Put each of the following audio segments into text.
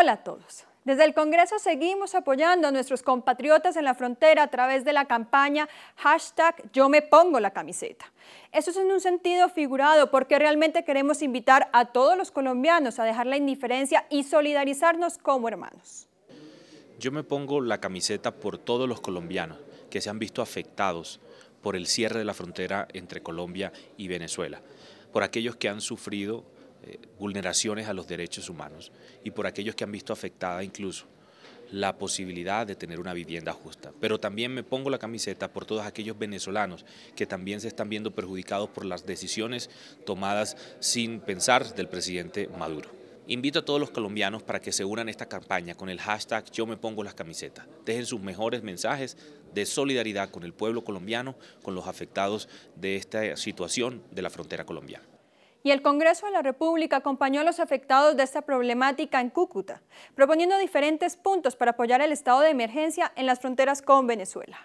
Hola a todos. Desde el Congreso seguimos apoyando a nuestros compatriotas en la frontera a través de la campaña hashtag yo me pongo la camiseta. Eso es en un sentido figurado porque realmente queremos invitar a todos los colombianos a dejar la indiferencia y solidarizarnos como hermanos. Yo me pongo la camiseta por todos los colombianos que se han visto afectados por el cierre de la frontera entre Colombia y Venezuela, por aquellos que han sufrido eh, vulneraciones a los derechos humanos y por aquellos que han visto afectada incluso la posibilidad de tener una vivienda justa. Pero también me pongo la camiseta por todos aquellos venezolanos que también se están viendo perjudicados por las decisiones tomadas sin pensar del presidente Maduro. Invito a todos los colombianos para que se unan a esta campaña con el hashtag Yo me pongo las camisetas. Dejen sus mejores mensajes de solidaridad con el pueblo colombiano, con los afectados de esta situación de la frontera colombiana y el Congreso de la República acompañó a los afectados de esta problemática en Cúcuta, proponiendo diferentes puntos para apoyar el estado de emergencia en las fronteras con Venezuela.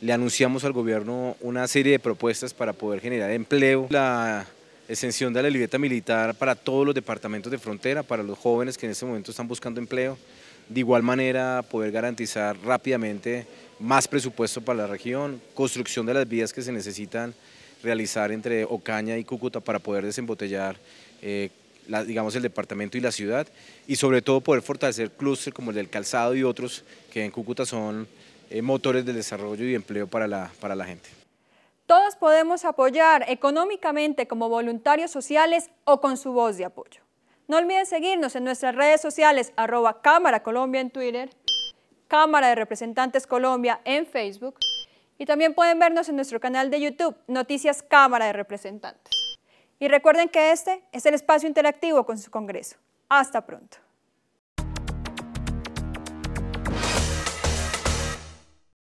Le anunciamos al gobierno una serie de propuestas para poder generar empleo, la exención de la libreta militar para todos los departamentos de frontera, para los jóvenes que en este momento están buscando empleo, de igual manera poder garantizar rápidamente más presupuesto para la región, construcción de las vías que se necesitan realizar entre Ocaña y Cúcuta para poder desembotellar eh, digamos, el departamento y la ciudad y sobre todo poder fortalecer clústeres como el del calzado y otros que en Cúcuta son eh, motores de desarrollo y empleo para la, para la gente. Todos podemos apoyar económicamente como voluntarios sociales o con su voz de apoyo. No olviden seguirnos en nuestras redes sociales, arroba Cámara Colombia en Twitter, Cámara de Representantes Colombia en Facebook, y también pueden vernos en nuestro canal de YouTube, Noticias Cámara de Representantes. Y recuerden que este es el espacio interactivo con su Congreso. Hasta pronto.